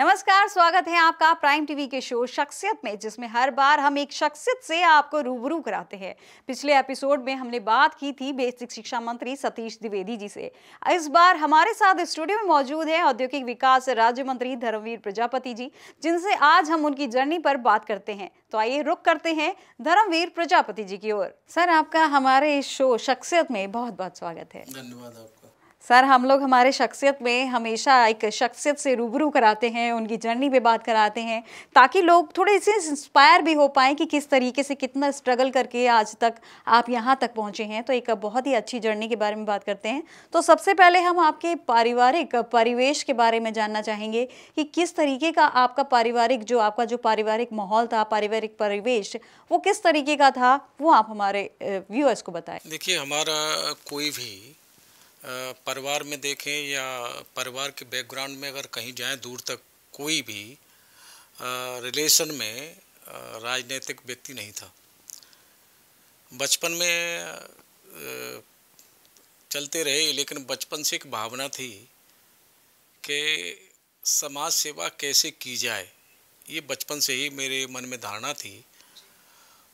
नमस्कार स्वागत है आपका प्राइम टीवी के शो शख्सियत में जिसमें हर बार हम एक शख्सियत से आपको रूबरू कराते हैं पिछले एपिसोड में हमने बात की थी बेसिक शिक्षा मंत्री सतीश द्विवेदी जी से इस बार हमारे साथ स्टूडियो में मौजूद हैं औद्योगिक विकास राज्य मंत्री धर्मवीर प्रजापति जी जिनसे आज हम उनकी जर्नी पर बात करते हैं तो आइए रुक करते हैं धर्मवीर प्रजापति जी की ओर सर आपका हमारे इस शो शख्सियत में बहुत बहुत स्वागत है धन्यवाद आपका सर हम लोग हमारे शख्सियत में हमेशा एक शख्सियत से रूबरू कराते हैं उनकी जर्नी पे बात कराते हैं ताकि लोग थोड़े इसे इंस्पायर भी हो पाएँ कि किस तरीके से कितना स्ट्रगल करके आज तक आप यहाँ तक पहुँचे हैं तो एक बहुत ही अच्छी जर्नी के बारे में बात करते हैं तो सबसे पहले हम आपके पारिवारिक परिवेश के बारे में जानना चाहेंगे कि किस तरीके का आपका पारिवारिक जो आपका जो पारिवारिक माहौल था पारिवारिक परिवेश वो किस तरीके का था वो आप हमारे व्यूअर्स को बताएं देखिए हमारा कोई भी परिवार में देखें या परिवार के बैकग्राउंड में अगर कहीं जाएं दूर तक कोई भी रिलेशन में राजनीतिक व्यक्ति नहीं था बचपन में चलते रहे लेकिन बचपन से एक भावना थी कि समाज सेवा कैसे की जाए ये बचपन से ही मेरे मन में धारणा थी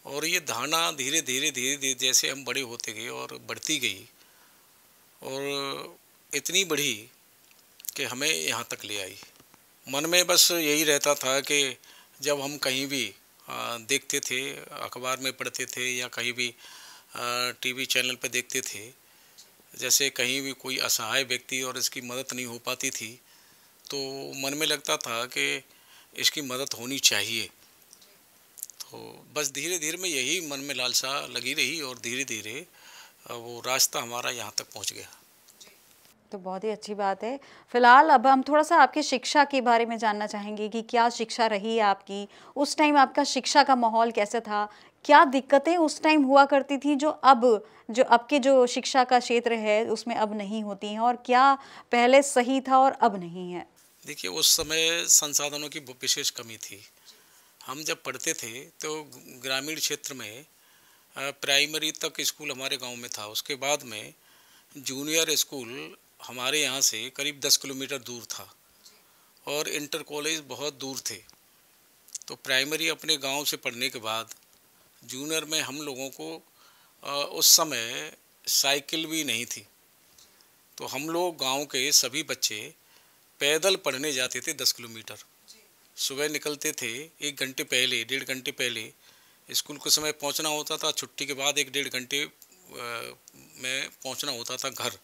और ये धारणा धीरे धीरे धीरे धीरे जैसे हम बड़े होते गए और बढ़ती गई और इतनी बढ़ी कि हमें यहाँ तक ले आई मन में बस यही रहता था कि जब हम कहीं भी देखते थे अखबार में पढ़ते थे या कहीं भी टीवी चैनल पर देखते थे जैसे कहीं भी कोई असहाय व्यक्ति और इसकी मदद नहीं हो पाती थी तो मन में लगता था कि इसकी मदद होनी चाहिए तो बस धीरे धीरे में यही मन में लालसा लगी रही और धीरे धीरे वो रास्ता हमारा यहाँ तक पहुँच गया तो बहुत ही अच्छी बात है फिलहाल अब हम थोड़ा सा आपके शिक्षा के बारे में जानना चाहेंगे कि क्या शिक्षा रही है आपकी उस टाइम आपका शिक्षा का माहौल कैसा था क्या दिक्कतें उस टाइम हुआ करती थी जो अब जो अब के जो शिक्षा का क्षेत्र है उसमें अब नहीं होती हैं और क्या पहले सही था और अब नहीं है देखिए उस समय संसाधनों की विशेष कमी थी हम जब पढ़ते थे तो ग्रामीण क्षेत्र में प्राइमरी तक स्कूल हमारे गांव में था उसके बाद में जूनियर स्कूल हमारे यहाँ से करीब दस किलोमीटर दूर था और इंटर कॉलेज बहुत दूर थे तो प्राइमरी अपने गांव से पढ़ने के बाद जूनियर में हम लोगों को उस समय साइकिल भी नहीं थी तो हम लोग गांव के सभी बच्चे पैदल पढ़ने जाते थे दस किलोमीटर सुबह निकलते थे एक घंटे पहले डेढ़ घंटे पहले स्कूल के समय पहुंचना होता था छुट्टी के बाद एक डेढ़ घंटे में पहुंचना होता था घर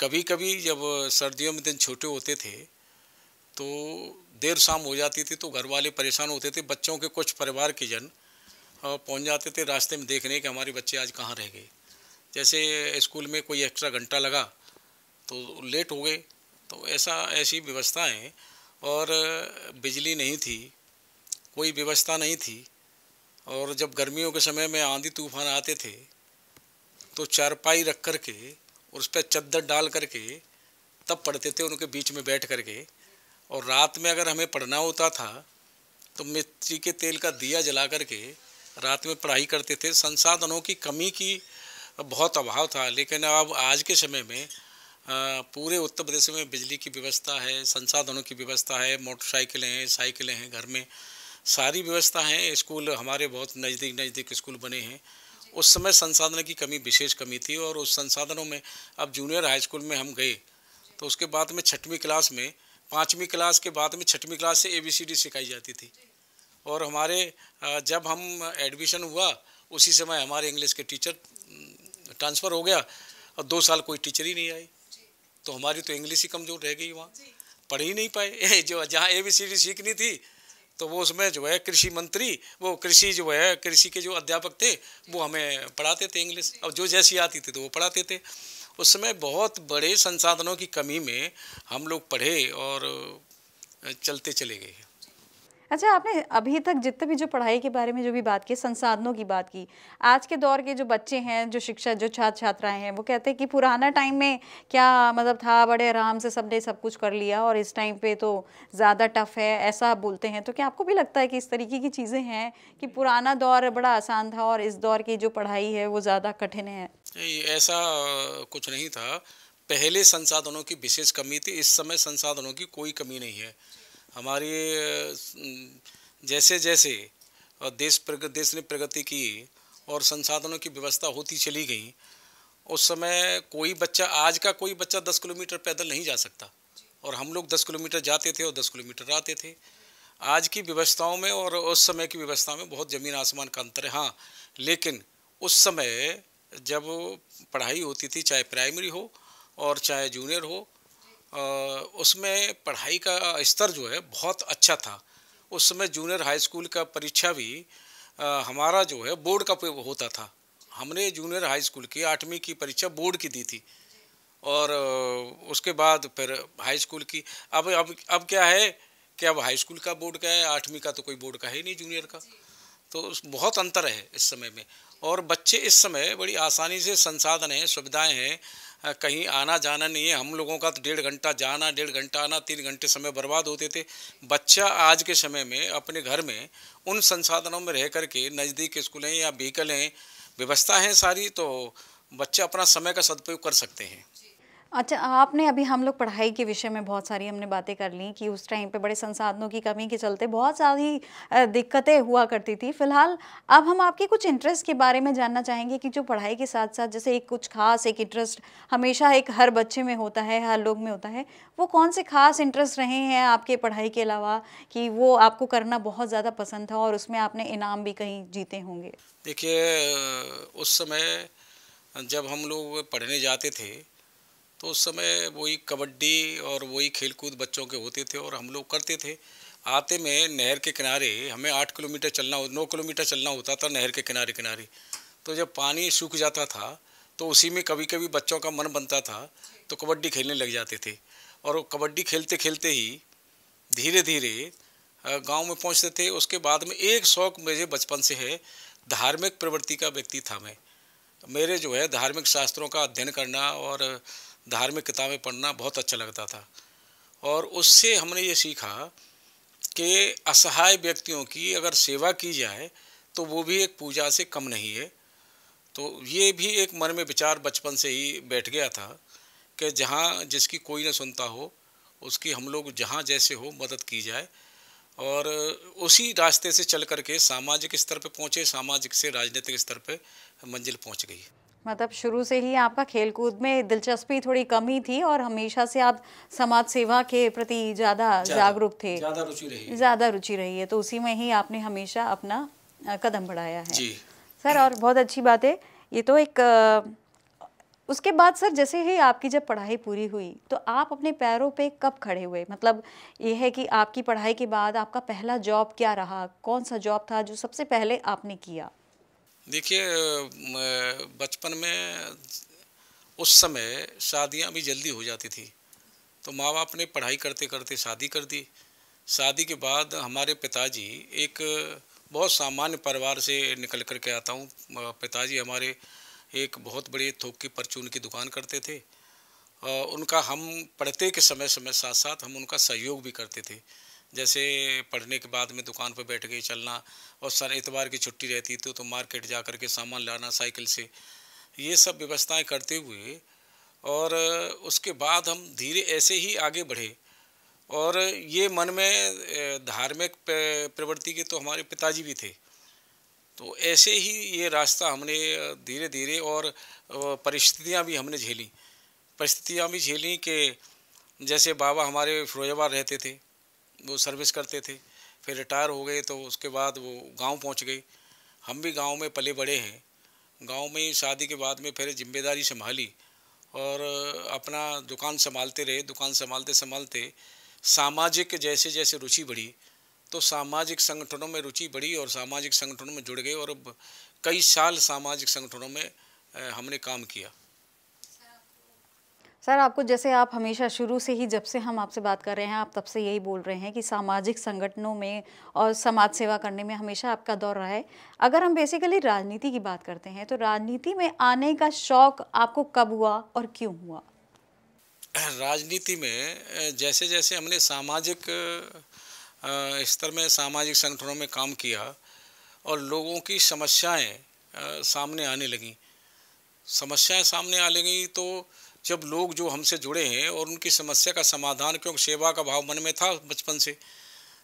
कभी कभी जब सर्दियों में दिन छोटे होते थे तो देर शाम हो जाती थी तो घर वाले परेशान होते थे बच्चों के कुछ परिवार के जन पहुंच जाते थे रास्ते में देखने के हमारे बच्चे आज कहाँ रह गए जैसे स्कूल में कोई एक्स्ट्रा घंटा लगा तो लेट हो गए तो ऐसा ऐसी व्यवस्थाएँ और बिजली नहीं थी कोई व्यवस्था नहीं थी और जब गर्मियों के समय में आंधी तूफान आते थे तो चारपाई रख कर के और उस पर चद्दर डाल करके तब पढ़ते थे उनके बीच में बैठ करके और रात में अगर हमें पढ़ना होता था तो मिर्ची के तेल का दिया जला करके रात में पढ़ाई करते थे संसाधनों की कमी की बहुत अभाव था लेकिन अब आज के समय में पूरे उत्तर प्रदेश में बिजली की व्यवस्था है संसाधनों की व्यवस्था है मोटरसाइकिलें हैं साइकिलें हैं घर में सारी व्यवस्था है स्कूल हमारे बहुत नज़दीक नज़दीक स्कूल बने हैं उस समय संसाधन की कमी विशेष कमी थी और उस संसाधनों में अब जूनियर हाई स्कूल में हम गए तो उसके बाद में छठवीं क्लास में पाँचवीं क्लास के बाद में छठवीं क्लास से ए बी सी डी सिखाई जाती थी और हमारे जब हम एडमिशन हुआ उसी समय हमारे इंग्लिश के टीचर ट्रांसफ़र हो गया और दो साल कोई टीचर ही नहीं आई तो हमारी तो इंग्लिश ही कमज़ोर रह गई वहाँ पढ़ ही नहीं पाए जो जहाँ ए बी सी डी सीखनी थी तो वो उसमें जो है कृषि मंत्री वो कृषि जो है कृषि के जो अध्यापक थे वो हमें पढ़ाते थे इंग्लिश और जो जैसी आती थी तो वो पढ़ाते थे उस समय बहुत बड़े संसाधनों की कमी में हम लोग पढ़े और चलते चले गए अच्छा आपने अभी तक जितने भी जो पढ़ाई के बारे में जो भी बात की संसाधनों की बात की आज के दौर के जो बच्चे हैं जो शिक्षा जो छात्र छात्राएं हैं वो कहते हैं कि पुराना टाइम में क्या मतलब था बड़े आराम से सबने सब कुछ कर लिया और इस टाइम पे तो ज़्यादा टफ है ऐसा आप बोलते हैं तो क्या आपको भी लगता है कि इस तरीके की चीज़ें हैं कि पुराना दौर बड़ा आसान था और इस दौर की जो पढ़ाई है वो ज़्यादा कठिन है ऐसा कुछ नहीं था पहले संसाधनों की विशेष कमी थी इस समय संसाधनों की कोई कमी नहीं है हमारी जैसे जैसे देश प्रग, देश ने प्रगति की और संसाधनों की व्यवस्था होती चली गई उस समय कोई बच्चा आज का कोई बच्चा दस किलोमीटर पैदल नहीं जा सकता और हम लोग दस किलोमीटर जाते थे और दस किलोमीटर आते थे आज की व्यवस्थाओं में और उस समय की व्यवस्था में बहुत ज़मीन आसमान का अंतर है हाँ लेकिन उस समय जब पढ़ाई होती थी चाहे प्राइमरी हो और चाहे जूनियर हो उसमें पढ़ाई का स्तर जो है बहुत अच्छा था उस समय जूनियर हाई स्कूल का परीक्षा भी हमारा जो है बोर्ड का होता था हमने जूनियर हाई स्कूल की आठवीं की परीक्षा बोर्ड की दी थी और उसके बाद फिर हाई स्कूल की अब अब अब क्या है कि अब हाई स्कूल का बोर्ड का है आठवीं का तो कोई बोर्ड का है ही नहीं जूनियर का तो बहुत अंतर है इस समय में और बच्चे इस समय बड़ी आसानी से संसाधन हैं सुविधाएं हैं कहीं आना जाना नहीं है हम लोगों का तो डेढ़ घंटा जाना डेढ़ घंटा आना तीन घंटे समय बर्बाद होते थे बच्चा आज के समय में अपने घर में उन संसाधनों में रह कर के नज़दीक स्कूल हैं या व्हीकल हैं व्यवस्था हैं सारी तो बच्चे अपना समय का सदुपयोग कर सकते हैं अच्छा आपने अभी हम लोग पढ़ाई के विषय में बहुत सारी हमने बातें कर ली कि उस टाइम पे बड़े संसाधनों की कमी के चलते बहुत सारी दिक्कतें हुआ करती थी फिलहाल अब हम आपके कुछ इंटरेस्ट के बारे में जानना चाहेंगे कि जो पढ़ाई के साथ साथ जैसे एक कुछ खास एक इंटरेस्ट हमेशा एक हर बच्चे में होता है हर लोग में होता है वो कौन से खास इंटरेस्ट रहे हैं आपके पढ़ाई के अलावा कि वो आपको करना बहुत ज़्यादा पसंद था और उसमें आपने इनाम भी कहीं जीते होंगे देखिए उस समय जब हम लोग पढ़ने जाते थे तो उस समय वही कबड्डी और वही खेलकूद बच्चों के होते थे और हम लोग करते थे आते में नहर के किनारे हमें आठ किलोमीटर चलना नौ किलोमीटर चलना होता था नहर के किनारे किनारे तो जब पानी सूख जाता था तो उसी में कभी कभी बच्चों का मन बनता था तो कबड्डी खेलने लग जाते थे और कबड्डी खेलते खेलते ही धीरे धीरे गांव में पहुंचते थे उसके बाद में एक शौक मुझे बचपन से है धार्मिक प्रवृत्ति का व्यक्ति था मैं मेरे जो है धार्मिक शास्त्रों का अध्ययन करना और धार्मिक किताबें पढ़ना बहुत अच्छा लगता था और उससे हमने ये सीखा कि असहाय व्यक्तियों की अगर सेवा की जाए तो वो भी एक पूजा से कम नहीं है तो ये भी एक मन में विचार बचपन से ही बैठ गया था कि जहाँ जिसकी कोई ना सुनता हो उसकी हम लोग जहाँ जैसे हो मदद की जाए और उसी रास्ते से चल करके सामाजिक स्तर पर पहुँचे सामाजिक से राजनीतिक स्तर पर मंजिल पहुँच गई मतलब शुरू से ही आपका खेलकूद में दिलचस्पी थोड़ी कम ही थी और हमेशा से आप समाज सेवा के प्रति ज़्यादा जागरूक थे ज़्यादा रुचि रही ज़्यादा रुचि रही है तो उसी में ही आपने हमेशा अपना कदम बढ़ाया है जी। सर और बहुत अच्छी बात है ये तो एक उसके बाद सर जैसे ही आपकी जब पढ़ाई पूरी हुई तो आप अपने पैरों पे कब खड़े हुए मतलब ये है कि आपकी पढ़ाई के बाद आपका पहला जॉब क्या रहा कौन सा जॉब था जो सबसे पहले आपने किया देखिए बचपन में उस समय शादियां भी जल्दी हो जाती थी तो माँ बाप ने पढ़ाई करते करते शादी कर दी शादी के बाद हमारे पिताजी एक बहुत सामान्य परिवार से निकल कर के आता हूँ पिताजी हमारे एक बहुत बड़े थोक की परचून की दुकान करते थे उनका हम पढ़ते के समय समय साथ साथ हम उनका सहयोग भी करते थे जैसे पढ़ने के बाद में दुकान पर बैठ के चलना और सर एतवार की छुट्टी रहती थी तो, तो मार्केट जा कर के सामान लाना साइकिल से ये सब व्यवस्थाएं करते हुए और उसके बाद हम धीरे ऐसे ही आगे बढ़े और ये मन में धार्मिक प्रवृत्ति के तो हमारे पिताजी भी थे तो ऐसे ही ये रास्ता हमने धीरे धीरे और परिस्थितियाँ भी हमने झेली परिस्थितियाँ भी झेली कि जैसे बाबा हमारे फिरोजाबाद रहते थे वो सर्विस करते थे फिर रिटायर हो गए तो उसके बाद वो गांव पहुंच गए हम भी गांव में पले बड़े हैं गांव में शादी के बाद में फिर जिम्मेदारी संभाली और अपना दुकान संभालते रहे दुकान संभालते संभालते सामाजिक जैसे जैसे रुचि बढ़ी तो सामाजिक संगठनों में रुचि बढ़ी और सामाजिक संगठनों में जुड़ गए और कई साल सामाजिक संगठनों में हमने काम किया सर आपको जैसे आप हमेशा शुरू से ही जब से हम आपसे बात कर रहे हैं आप तब से यही बोल रहे हैं कि सामाजिक संगठनों में और समाज सेवा करने में हमेशा आपका दौर रहा है अगर हम बेसिकली राजनीति की बात करते हैं तो राजनीति में आने का शौक आपको कब हुआ और क्यों हुआ राजनीति में जैसे जैसे हमने सामाजिक स्तर में सामाजिक संगठनों में काम किया और लोगों की समस्याएं सामने आने लगी समस्याएं सामने आने लगीं तो जब लोग जो हमसे जुड़े हैं और उनकी समस्या का समाधान क्योंकि सेवा का भाव मन में था बचपन से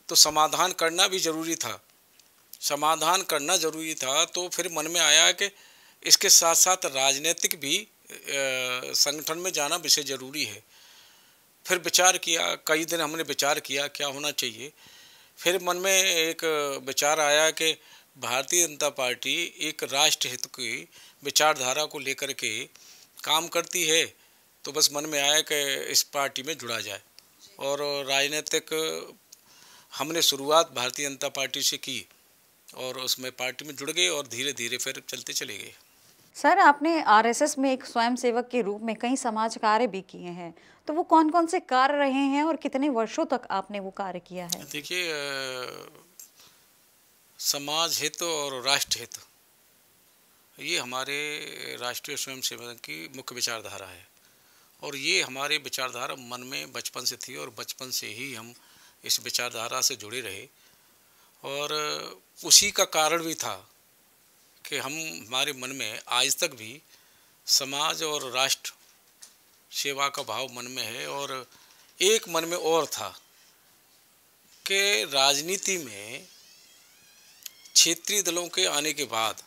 तो समाधान करना भी ज़रूरी था समाधान करना ज़रूरी था तो फिर मन में आया कि इसके साथ साथ राजनीतिक भी संगठन में जाना विषय ज़रूरी है फिर विचार किया कई दिन हमने विचार किया क्या होना चाहिए फिर मन में एक विचार आया कि भारतीय जनता पार्टी एक राष्ट्रहित की विचारधारा को लेकर के काम करती है तो बस मन में आया कि इस पार्टी में जुड़ा जाए और राजनीतिक हमने शुरुआत भारतीय जनता पार्टी से की और उसमें पार्टी में जुड़ गए और धीरे धीरे फिर चलते चले गए सर आपने आरएसएस में एक स्वयंसेवक के रूप में कई समाज कार्य भी किए हैं तो वो कौन कौन से कार्य रहे हैं और कितने वर्षों तक आपने वो कार्य किया है देखिए समाज हित और राष्ट्र हित ये हमारे राष्ट्रीय स्वयंसेवक की मुख्य विचारधारा है और ये हमारे विचारधारा मन में बचपन से थी और बचपन से ही हम इस विचारधारा से जुड़े रहे और उसी का कारण भी था कि हम हमारे मन में आज तक भी समाज और राष्ट्र सेवा का भाव मन में है और एक मन में और था कि राजनीति में क्षेत्रीय दलों के आने के बाद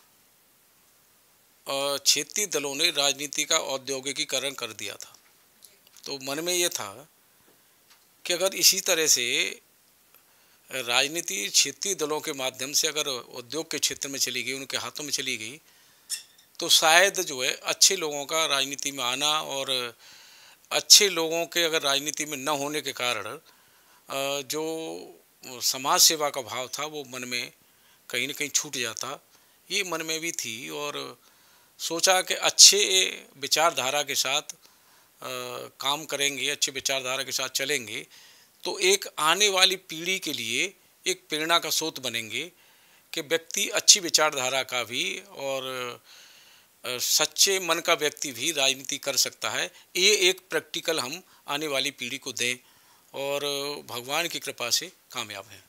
क्षेत्रीय दलों ने राजनीति का औद्योगिकीकरण कर दिया था तो मन में ये था कि अगर इसी तरह से राजनीति क्षेत्रीय दलों के माध्यम से अगर उद्योग के क्षेत्र में चली गई उनके हाथों में चली गई तो शायद जो है अच्छे लोगों का राजनीति में आना और अच्छे लोगों के अगर राजनीति में न होने के कारण जो समाज सेवा का भाव था वो मन में कहीं ना कहीं छूट जाता ये मन में भी थी और सोचा कि अच्छे विचारधारा के साथ काम करेंगे अच्छे विचारधारा के साथ चलेंगे तो एक आने वाली पीढ़ी के लिए एक प्रेरणा का स्रोत बनेंगे कि व्यक्ति अच्छी विचारधारा का भी और सच्चे मन का व्यक्ति भी राजनीति कर सकता है ये एक प्रैक्टिकल हम आने वाली पीढ़ी को दें और भगवान की कृपा से कामयाब हैं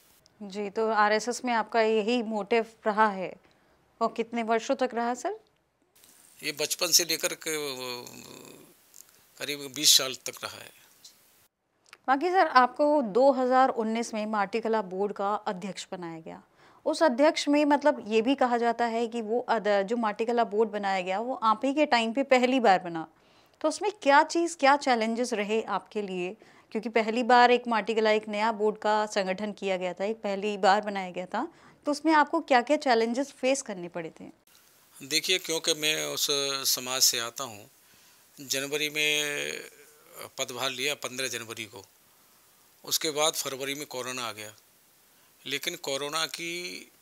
जी तो आरएसएस में आपका यही मोटिव रहा है और कितने वर्षों तक रहा सर ये बचपन से लेकर के करीब 20 साल तक रहा है बाकी सर आपको 2019 में माटी कला बोर्ड का अध्यक्ष बनाया गया उस अध्यक्ष में मतलब ये भी कहा जाता है कि वो जो माटी कला बोर्ड बनाया गया वो आप ही के टाइम पे पहली बार बना तो उसमें क्या चीज़ क्या चैलेंजेस रहे आपके लिए क्योंकि पहली बार एक माटी कला एक नया बोर्ड का संगठन किया गया था एक पहली बार बनाया गया था तो उसमें आपको क्या क्या चैलेंजेस फेस करने पड़े थे देखिए क्योंकि मैं उस समाज से आता हूँ जनवरी में पदभार लिया पंद्रह जनवरी को उसके बाद फरवरी में कोरोना आ गया लेकिन कोरोना की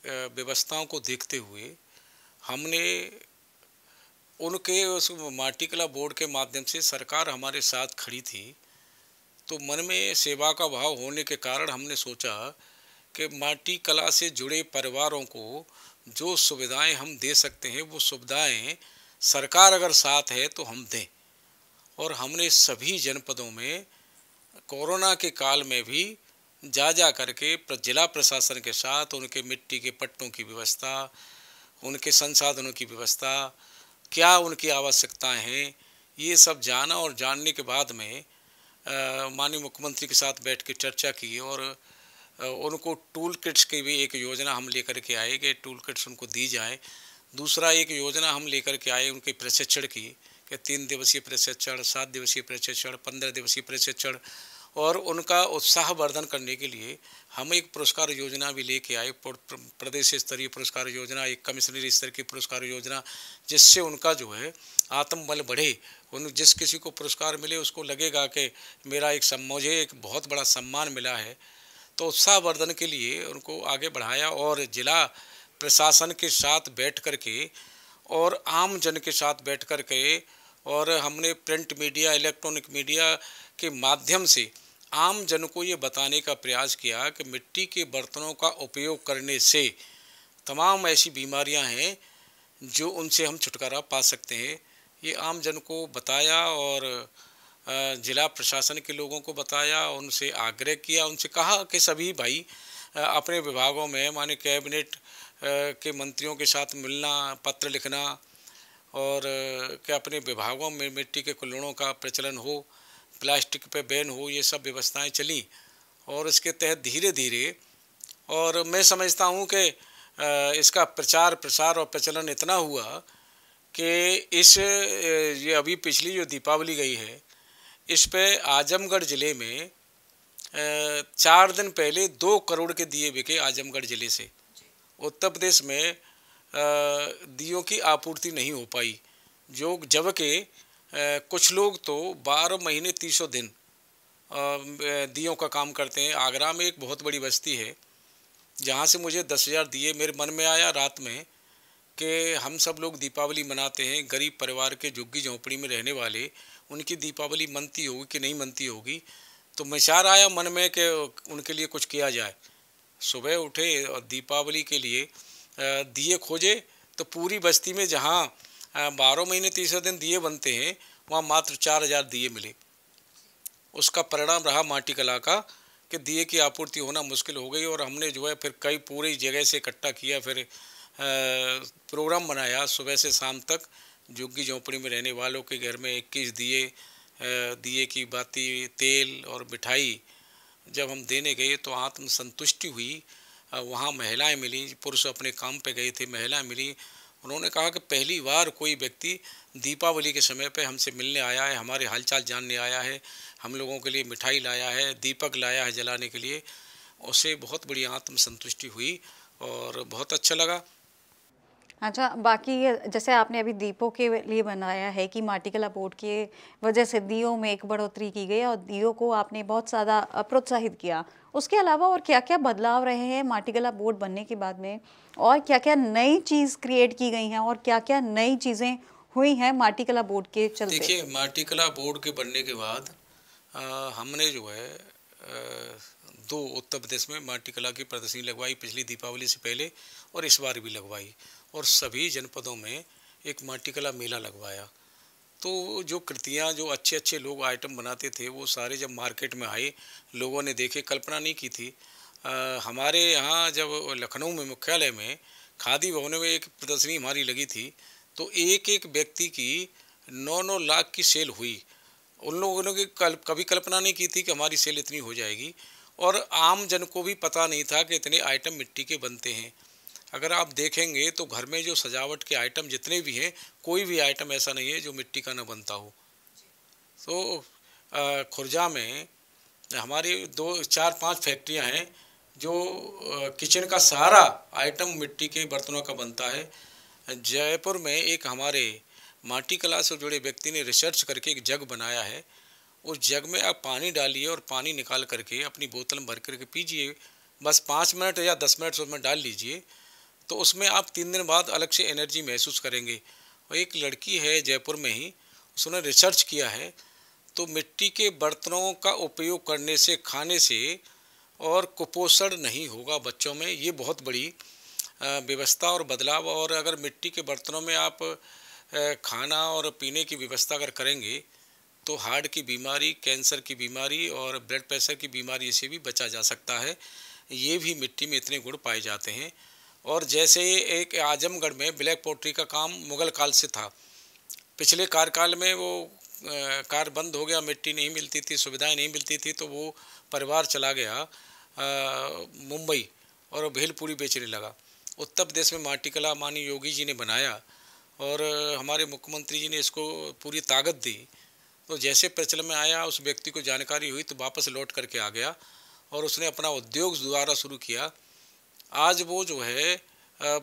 व्यवस्थाओं को देखते हुए हमने उनके उस मार्टिकला बोर्ड के माध्यम से सरकार हमारे साथ खड़ी थी तो मन में सेवा का भाव होने के कारण हमने सोचा कि माटी कला से जुड़े परिवारों को जो सुविधाएं हम दे सकते हैं वो सुविधाएं सरकार अगर साथ है तो हम दें और हमने सभी जनपदों में कोरोना के काल में भी जा जा करके जिला प्रशासन के साथ उनके मिट्टी के पट्टों की व्यवस्था उनके संसाधनों की व्यवस्था क्या उनकी आवश्यकताएं हैं ये सब जाना और जानने के बाद में माननीय मुख्यमंत्री के साथ बैठ के चर्चा की और आ, उनको टूल किट्स की भी एक योजना हम लेकर के आए कि टूल किट्स उनको दी जाए दूसरा एक योजना हम लेकर के आए उनके प्रशिक्षण की कि तीन दिवसीय प्रशिक्षण सात दिवसीय प्रशिक्षण पंद्रह दिवसीय प्रशिक्षण और उनका उत्साहवर्धन करने के लिए हम एक पुरस्कार योजना भी लेके आए प्रदेश स्तरीय पुरस्कार योजना एक कमिश्नरी स्तर की पुरस्कार योजना जिससे उनका जो है आत्मबल बढ़े उन जिस किसी को पुरस्कार मिले उसको लगेगा कि मेरा एक मुझे एक बहुत बड़ा सम्मान मिला है तो उत्साहवर्धन के लिए उनको आगे बढ़ाया और जिला प्रशासन के साथ बैठ कर के और आम जन के साथ बैठ कर के और हमने प्रिंट मीडिया इलेक्ट्रॉनिक मीडिया के माध्यम से आम जन को ये बताने का प्रयास किया कि मिट्टी के बर्तनों का उपयोग करने से तमाम ऐसी बीमारियां हैं जो उनसे हम छुटकारा पा सकते हैं ये आम जन को बताया और जिला प्रशासन के लोगों को बताया उनसे आग्रह किया उनसे कहा कि सभी भाई अपने विभागों में माने कैबिनेट के मंत्रियों के साथ मिलना पत्र लिखना और के अपने विभागों में मिट्टी के कुल्लड़ों का प्रचलन हो प्लास्टिक पे बैन हो ये सब व्यवस्थाएं चली और इसके तहत धीरे धीरे और मैं समझता हूँ कि इसका प्रचार प्रसार और प्रचलन इतना हुआ कि इस ये अभी पिछली जो दीपावली गई है इस पे आजमगढ़ ज़िले में चार दिन पहले दो करोड़ के दिए बिके आजमगढ़ ज़िले से उत्तर प्रदेश में दियों की आपूर्ति नहीं हो पाई जो जबकि कुछ लोग तो बारह महीने तीसों दिन दियों का काम करते हैं आगरा में एक बहुत बड़ी बस्ती है जहाँ से मुझे दस हज़ार दिए मेरे मन में आया रात में कि हम सब लोग दीपावली मनाते हैं गरीब परिवार के झुग्गी झोंपड़ी में रहने वाले उनकी दीपावली मनती होगी कि नहीं मनती होगी तो मिशार आया मन में कि उनके लिए कुछ किया जाए सुबह उठे और दीपावली के लिए दिए खोजे तो पूरी बस्ती में जहाँ बारह महीने तीसरे दिन दिए बनते हैं वहाँ मात्र चार हज़ार दिए मिले उसका परिणाम रहा माटी कला का कि दिए की आपूर्ति होना मुश्किल हो गई और हमने जो है फिर कई पूरी जगह से इकट्ठा किया फिर प्रोग्राम बनाया सुबह से शाम तक झुग्गी झोंपड़ी में रहने वालों के घर में इक्कीस दिए दिए की बाती तेल और मिठाई जब हम देने गए तो आत्मसंतुष्टि हुई वहाँ महिलाएं मिली पुरुष अपने काम पे गए थे महिलाएं मिली उन्होंने कहा कि पहली बार कोई व्यक्ति दीपावली के समय पे हमसे मिलने आया है हमारे हालचाल जानने आया है हम लोगों के लिए मिठाई लाया है दीपक लाया है जलाने के लिए उसे बहुत बड़ी आत्मसंतुष्टि हुई और बहुत अच्छा लगा अच्छा बाकी जैसे आपने अभी दीपों के लिए बनाया है कि मार्टिकल अपोर्ट के वजह से दियो में एक बढ़ोतरी की गई और दियो को आपने बहुत ज़्यादा प्रोत्साहित किया उसके अलावा और क्या क्या बदलाव रहे हैं मार्टिकल अपोर्ट बनने के बाद में और क्या क्या नई चीज़ क्रिएट की गई हैं और क्या क्या नई चीज़ें हुई हैं मार्टिकला बोर्ड के चलते देखिए मार्टिकला बोर्ड के बनने के बाद आ, हमने जो है आ, दो उत्तर प्रदेश में मार्टिकला की प्रदर्शनी लगवाई पिछली दीपावली से पहले और इस बार भी लगवाई और सभी जनपदों में एक माटी कला मेला लगवाया तो जो कृतियाँ जो अच्छे अच्छे लोग आइटम बनाते थे वो सारे जब मार्केट में आए लोगों ने देखे कल्पना नहीं की थी आ, हमारे यहाँ जब लखनऊ में मुख्यालय में खादी भवन में एक प्रदर्शनी हमारी लगी थी तो एक एक व्यक्ति की नौ नौ लाख की सेल हुई उन लोगों ने कल, कभी कल्पना नहीं की थी कि हमारी सेल इतनी हो जाएगी और आम जन को भी पता नहीं था कि इतने आइटम मिट्टी के बनते हैं अगर आप देखेंगे तो घर में जो सजावट के आइटम जितने भी हैं कोई भी आइटम ऐसा नहीं है जो मिट्टी का ना बनता हो तो खुर्जा में हमारी दो चार पांच फैक्ट्रियां हैं जो किचन का सारा आइटम मिट्टी के बर्तनों का बनता है जयपुर में एक हमारे माटी कला से जुड़े व्यक्ति ने रिसर्च करके एक जग बनाया है उस जग में आप पानी डालिए और पानी निकाल करके अपनी बोतल में भर करके पीजिए बस पाँच मिनट या दस मिनट उसमें डाल लीजिए तो उसमें आप तीन दिन बाद अलग से एनर्जी महसूस करेंगे और एक लड़की है जयपुर में ही उसने रिसर्च किया है तो मिट्टी के बर्तनों का उपयोग करने से खाने से और कुपोषण नहीं होगा बच्चों में ये बहुत बड़ी व्यवस्था और बदलाव और अगर मिट्टी के बर्तनों में आप खाना और पीने की व्यवस्था अगर करेंगे तो हार्ट की बीमारी कैंसर की बीमारी और ब्लड प्रेशर की बीमारी से भी बचा जा सकता है ये भी मिट्टी में इतने गुण पाए जाते हैं और जैसे ही एक आजमगढ़ में ब्लैक पोट्री का काम मुगल काल से था पिछले कार्यकाल में वो कार बंद हो गया मिट्टी नहीं मिलती थी सुविधाएं नहीं मिलती थी तो वो परिवार चला गया मुंबई और भेलपुरी बेचने लगा उत्तर प्रदेश में माटी कला मानी योगी जी ने बनाया और हमारे मुख्यमंत्री जी ने इसको पूरी ताकत दी तो जैसे प्रचलन में आया उस व्यक्ति को जानकारी हुई तो वापस लौट करके आ गया और उसने अपना उद्योग दोबारा शुरू किया आज वो जो है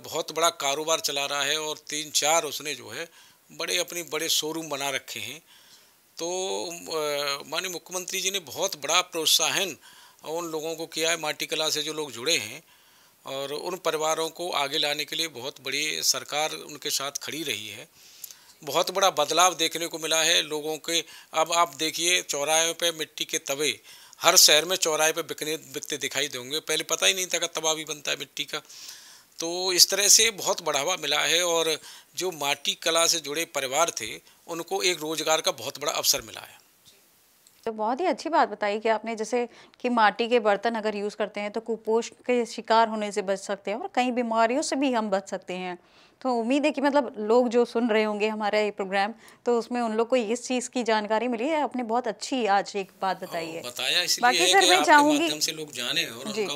बहुत बड़ा कारोबार चला रहा है और तीन चार उसने जो है बड़े अपने बड़े शोरूम बना रखे हैं तो माननीय मुख्यमंत्री जी ने बहुत बड़ा प्रोत्साहन उन लोगों को किया है माटी कला से जो लोग जुड़े हैं और उन परिवारों को आगे लाने के लिए बहुत बड़ी सरकार उनके साथ खड़ी रही है बहुत बड़ा बदलाव देखने को मिला है लोगों के अब आप देखिए चौराहे पे मिट्टी के तवे हर शहर में चौराहे पर बिकने बिकते दिखाई देंगे पहले पता ही नहीं था कि तवा भी बनता है मिट्टी का तो इस तरह से बहुत बढ़ावा मिला है और जो माटी कला से जुड़े परिवार थे उनको एक रोज़गार का बहुत बड़ा अवसर मिला है तो बहुत ही अच्छी बात बताई कि आपने जैसे कि माटी के बर्तन अगर यूज़ करते हैं तो कुपोषण के शिकार होने से बच सकते हैं और कई बीमारियों से भी हम बच सकते हैं तो उम्मीद है कि मतलब लोग जो सुन रहे होंगे हमारा ये प्रोग्राम तो उसमें उन लोग को इस चीज़ की जानकारी मिली है आपने बहुत अच्छी आज एक बात बताई हाँ, है बताया बाकी सर मैं चाहूँगी जाने जी,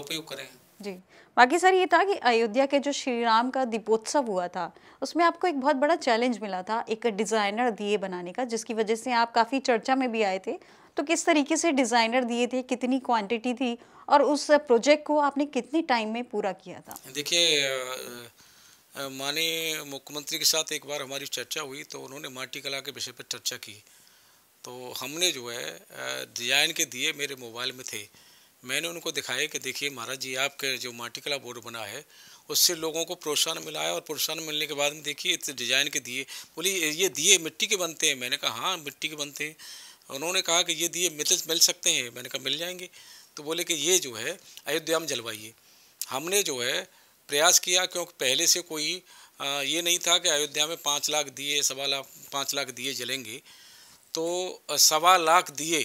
जी बाकी सर ये था कि अयोध्या के जो श्री राम का दीपोत्सव हुआ था उसमें आपको एक बहुत बड़ा चैलेंज मिला था एक डिज़ाइनर दिए बनाने का जिसकी वजह से आप काफ़ी चर्चा में भी आए थे तो किस तरीके से डिज़ाइनर दिए थे कितनी क्वांटिटी थी और उस प्रोजेक्ट को आपने कितने टाइम में पूरा किया था देखिए माननीय मुख्यमंत्री के साथ एक बार हमारी चर्चा हुई तो उन्होंने माटी कला के विषय पर चर्चा की तो हमने जो है डिजाइन के दिए मेरे मोबाइल में थे मैंने उनको दिखाया कि देखिए महाराज जी आपके जो माटी कला बोर्ड बना है उससे लोगों को प्रोत्साहन मिला है और प्रोत्साहन मिलने के बाद में देखिए इतने डिज़ाइन के दिए बोली ये दिए मिट्टी के बनते हैं मैंने कहा हाँ मिट्टी के बनते हैं उन्होंने कहा कि ये दिए मिल मिल सकते हैं मैंने कहा मिल जाएंगे तो बोले कि ये जो है अयोध्या में जलवाइए हमने जो है प्रयास किया क्योंकि पहले से कोई ये नहीं था कि अयोध्या में पाँच लाख दिए सवा लाख पाँच लाख दिए जलेंगे तो सवा लाख दिए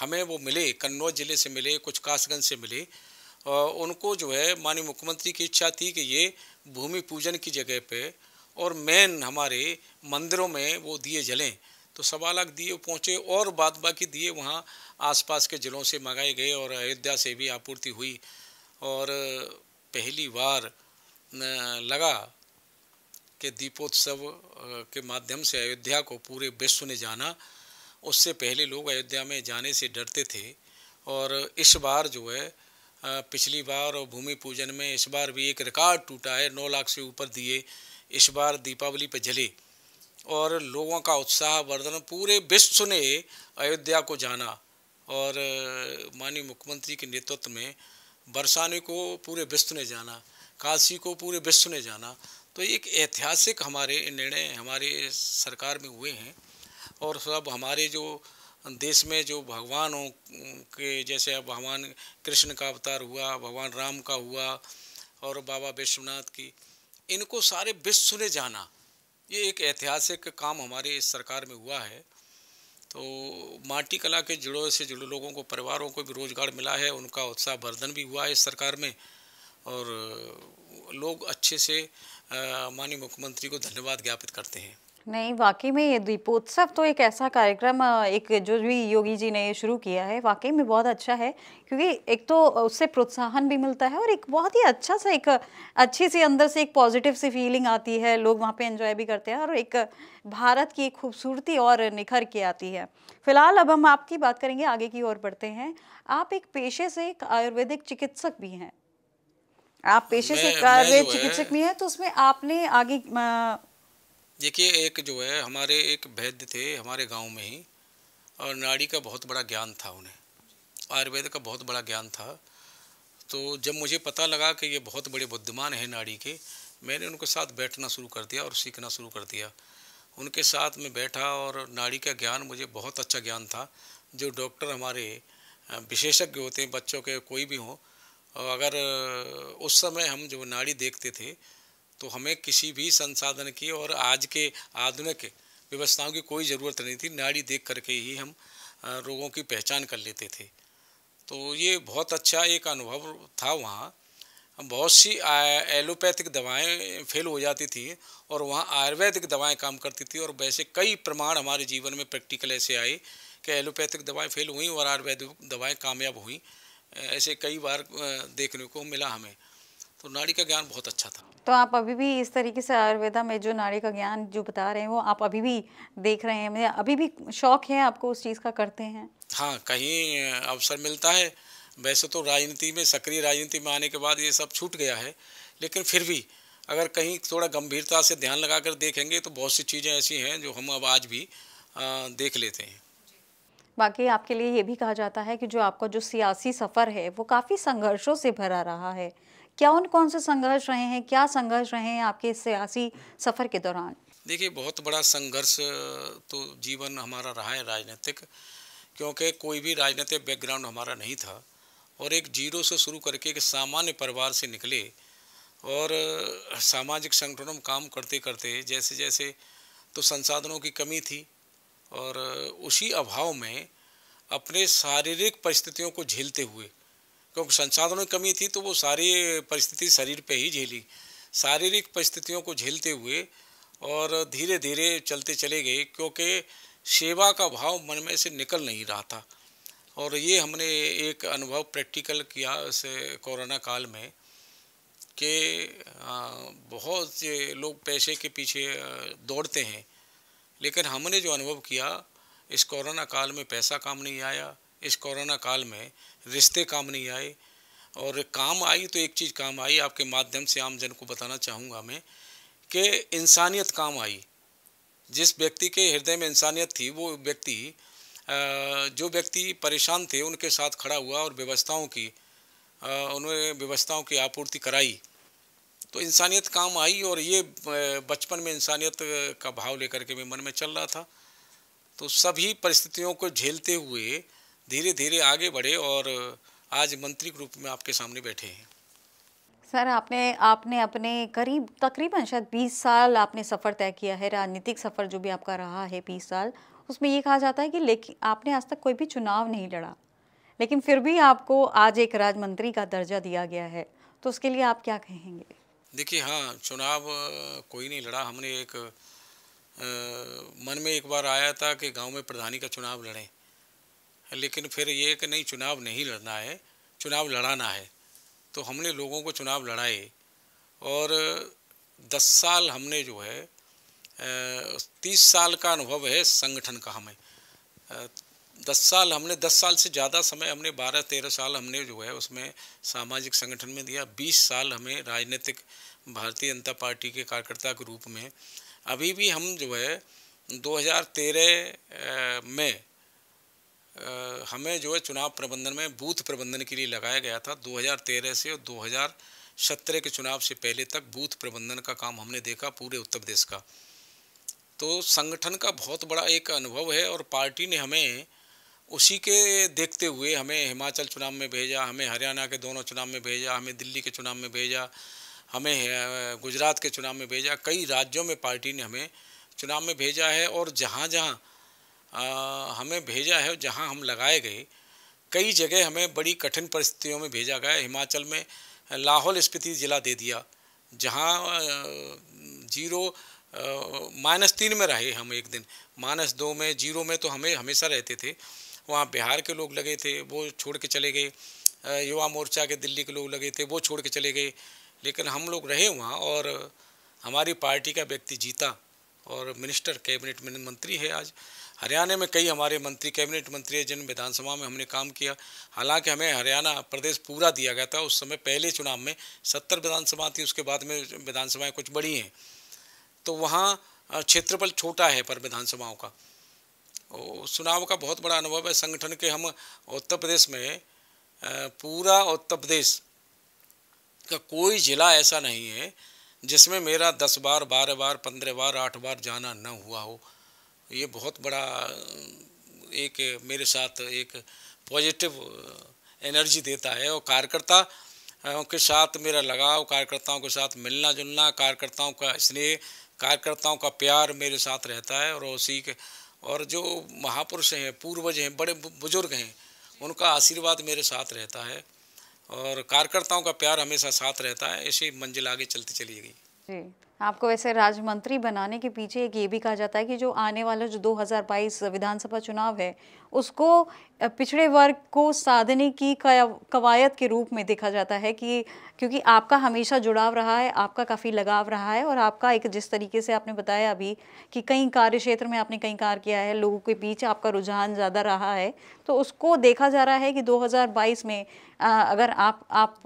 हमें वो मिले कन्नौज ज़िले से मिले कुछ कासगंज से मिले उनको जो है माननीय मुख्यमंत्री की इच्छा थी कि ये भूमि पूजन की जगह पे और मेन हमारे मंदिरों में वो दिए जलें तो सवा लाख दिए पहुँचे और बाद बाकी दिए वहाँ आसपास के ज़िलों से मंगाए गए और अयोध्या से भी आपूर्ति हुई और पहली बार लगा कि दीपोत्सव के माध्यम से अयोध्या को पूरे विश्व ने जाना उससे पहले लोग अयोध्या में जाने से डरते थे और इस बार जो है पिछली बार और भूमि पूजन में इस बार भी एक रिकॉर्ड टूटा है नौ लाख से ऊपर दिए इस बार दीपावली पर जले और लोगों का उत्साह वर्धन पूरे विश्व ने अयोध्या को जाना और माननीय मुख्यमंत्री के नेतृत्व में बरसाने को पूरे विश्व ने जाना काशी को पूरे विश्व ने जाना तो एक ऐतिहासिक हमारे निर्णय हमारे सरकार में हुए हैं और सब हमारे जो देश में जो भगवानों के जैसे अब भगवान कृष्ण का अवतार हुआ भगवान राम का हुआ और बाबा विश्वनाथ की इनको सारे विश्व ने जाना ये एक ऐतिहासिक काम हमारे इस सरकार में हुआ है तो माटी कला के जुड़ों से जुड़े लोगों को परिवारों को भी रोज़गार मिला है उनका उत्साह वर्धन भी हुआ है इस सरकार में और लोग अच्छे से माननीय मुख्यमंत्री को धन्यवाद ज्ञापित करते हैं नहीं वाकई में ये दीपोत्सव तो एक ऐसा कार्यक्रम एक जो भी योगी जी ने शुरू किया है वाकई में बहुत अच्छा है क्योंकि एक तो उससे प्रोत्साहन भी मिलता है और एक बहुत ही अच्छा सा एक अच्छी सी अंदर से एक पॉजिटिव सी फीलिंग आती है लोग वहाँ पे एंजॉय भी करते हैं और एक भारत की एक खूबसूरती और निखर के आती है फिलहाल अब हम आपकी बात करेंगे आगे की ओर बढ़ते हैं आप एक पेशे से एक आयुर्वेदिक चिकित्सक भी हैं आप पेशे से आयुर्वेदिक चिकित्सक भी हैं तो उसमें आपने आगे देखिए एक जो है हमारे एक वैद्य थे हमारे गांव में ही और नाड़ी का बहुत बड़ा ज्ञान था उन्हें आयुर्वेद का बहुत बड़ा ज्ञान था तो जब मुझे पता लगा कि ये बहुत बड़े बुद्धिमान हैं नाड़ी के मैंने उनके साथ बैठना शुरू कर दिया और सीखना शुरू कर दिया उनके साथ मैं बैठा और नाड़ी का ज्ञान मुझे बहुत अच्छा ज्ञान था जो डॉक्टर हमारे विशेषज्ञ होते हैं बच्चों के कोई भी हों अगर उस समय हम जो नाड़ी देखते थे तो हमें किसी भी संसाधन की और आज के आधुनिक व्यवस्थाओं की कोई ज़रूरत नहीं थी नाड़ी देख करके ही हम रोगों की पहचान कर लेते थे तो ये बहुत अच्छा एक अनुभव था वहाँ बहुत सी एलोपैथिक दवाएं फेल हो जाती थी और वहाँ आयुर्वेदिक दवाएं काम करती थी और वैसे कई प्रमाण हमारे जीवन में प्रैक्टिकल ऐसे आए कि एलोपैथिक दवाएं फेल हुई और आयुर्वेदिक दवाएं कामयाब हुई ऐसे कई बार देखने को मिला हमें तो नाड़ी का ज्ञान बहुत अच्छा था तो आप अभी भी इस तरीके से आयुर्वेदा में जो नाड़ी का ज्ञान जो बता रहे हैं वो आप अभी भी देख रहे हैं अभी भी शौक है आपको उस चीज़ का करते हैं हाँ कहीं अवसर मिलता है वैसे तो राजनीति में सक्रिय राजनीति में आने के बाद ये सब छूट गया है लेकिन फिर भी अगर कहीं थोड़ा गंभीरता से ध्यान लगाकर देखेंगे तो बहुत सी चीज़ें ऐसी हैं जो हम अब आज भी आ, देख लेते हैं बाकी आपके लिए ये भी कहा जाता है कि जो आपका जो सियासी सफ़र है वो काफ़ी संघर्षों से भरा रहा है क्या उन कौन से संघर्ष रहे हैं क्या संघर्ष रहे हैं आपके सियासी सफ़र के दौरान देखिए बहुत बड़ा संघर्ष तो जीवन हमारा रहा है राजनीतिक क्योंकि कोई भी राजनीतिक बैकग्राउंड हमारा नहीं था और एक जीरो से शुरू करके एक सामान्य परिवार से निकले और सामाजिक संगठनों में काम करते करते जैसे जैसे तो संसाधनों की कमी थी और उसी अभाव में अपने शारीरिक परिस्थितियों को झेलते हुए क्योंकि संसाधनों की कमी थी तो वो सारी परिस्थिति शरीर पे ही झेली शारीरिक परिस्थितियों को झेलते हुए और धीरे धीरे चलते चले गए क्योंकि सेवा का भाव मन में से निकल नहीं रहा था और ये हमने एक अनुभव प्रैक्टिकल किया इस कोरोना काल में कि बहुत से लोग पैसे के पीछे दौड़ते हैं लेकिन हमने जो अनुभव किया इस कोरोना काल में पैसा काम नहीं आया इस कोरोना काल में रिश्ते काम नहीं आए और काम आई तो एक चीज़ काम आई आपके माध्यम से आमजन को बताना चाहूँगा मैं कि इंसानियत काम आई जिस व्यक्ति के हृदय में इंसानियत थी वो व्यक्ति जो व्यक्ति परेशान थे उनके साथ खड़ा हुआ और व्यवस्थाओं की उन्हें व्यवस्थाओं की आपूर्ति कराई तो इंसानियत काम आई और ये बचपन में इंसानियत का भाव लेकर के मैं मन में चल रहा था तो सभी परिस्थितियों को झेलते हुए धीरे धीरे आगे बढ़े और आज मंत्री के रूप में आपके सामने बैठे हैं सर आपने आपने अपने करीब तकरीबन शायद 20 साल आपने सफ़र तय किया है राजनीतिक सफ़र जो भी आपका रहा है 20 साल उसमें ये कहा जाता है कि लेकिन आपने आज तक कोई भी चुनाव नहीं लड़ा लेकिन फिर भी आपको आज एक राज्य मंत्री का दर्जा दिया गया है तो उसके लिए आप क्या कहेंगे देखिए हाँ चुनाव कोई नहीं लड़ा हमने एक आ, मन में एक बार आया था कि गाँव में प्रधानी का चुनाव लड़ें लेकिन फिर ये कि नहीं चुनाव नहीं लड़ना है चुनाव लड़ाना है तो हमने लोगों को चुनाव लड़ाए और दस साल हमने जो है तीस साल का अनुभव है संगठन का हमें दस साल हमने दस साल से ज़्यादा समय हमने बारह तेरह साल हमने जो है उसमें सामाजिक संगठन में दिया बीस साल हमें राजनीतिक भारतीय जनता पार्टी के कार्यकर्ता के रूप में अभी भी हम जो है 2013 में हमें जो है चुनाव प्रबंधन में बूथ प्रबंधन के लिए लगाया गया था 2013 से और 2017 के चुनाव से पहले तक बूथ प्रबंधन का काम हमने देखा पूरे उत्तर प्रदेश का तो संगठन का बहुत बड़ा एक अनुभव है और पार्टी ने हमें उसी के देखते हुए हमें हिमाचल चुनाव में भेजा हमें हरियाणा के दोनों चुनाव में भेजा हमें दिल्ली के चुनाव में भेजा हमें गुजरात के चुनाव में भेजा कई राज्यों में पार्टी ने हमें चुनाव में भेजा है और जहाँ जहाँ आ, हमें भेजा है जहाँ हम लगाए गए कई जगह हमें बड़ी कठिन परिस्थितियों में भेजा गया हिमाचल में लाहौल स्पीति ज़िला दे दिया जहाँ जीरो माइनस तीन में रहे हम एक दिन माइनस दो में जीरो में तो हमें हमेशा रहते थे वहाँ बिहार के लोग लगे थे वो छोड़ के चले गए युवा मोर्चा के दिल्ली के लोग लगे थे वो छोड़ के चले गए लेकिन हम लोग रहे वहाँ और हमारी पार्टी का व्यक्ति जीता और मिनिस्टर कैबिनेट में मंत्री है आज हरियाणा में कई हमारे मंत्री कैबिनेट मंत्री हैं जिन विधानसभा में हमने काम किया हालांकि हमें हरियाणा प्रदेश पूरा दिया गया था उस समय पहले चुनाव में सत्तर विधानसभा थी उसके बाद में विधानसभाएँ कुछ बड़ी हैं तो वहाँ क्षेत्रफल छोटा है पर विधानसभाओं का चुनाव का बहुत बड़ा अनुभव है संगठन के हम उत्तर प्रदेश में पूरा उत्तर प्रदेश का कोई ज़िला ऐसा नहीं है जिसमें मेरा दस बार बारह बार पंद्रह बार आठ बार जाना न हुआ हो ये बहुत बड़ा एक मेरे साथ एक पॉजिटिव एनर्जी देता है और कार्यकर्ता के साथ मेरा लगाव कार्यकर्ताओं के साथ मिलना जुलना कार्यकर्ताओं का स्नेह कार्यकर्ताओं का प्यार मेरे साथ रहता है और उसी के और जो महापुरुष हैं पूर्वज हैं बड़े बुजुर्ग हैं उनका आशीर्वाद मेरे साथ रहता है और कार्यकर्ताओं का प्यार हमेशा साथ रहता है ऐसे मंजिल आगे चलती चली गई आपको वैसे राज्य मंत्री बनाने के पीछे एक ये भी कहा जाता है कि जो आने वाला जो 2022 विधानसभा चुनाव है उसको पिछड़े वर्ग को साधने की कवायद के रूप में देखा जाता है कि क्योंकि आपका हमेशा जुड़ाव रहा है आपका काफ़ी लगाव रहा है और आपका एक जिस तरीके से आपने बताया अभी कि कई कार्य क्षेत्र में आपने कई कार्य किया है लोगों के बीच आपका रुझान ज़्यादा रहा है तो उसको देखा जा रहा है कि 2022 में आ, अगर आप आप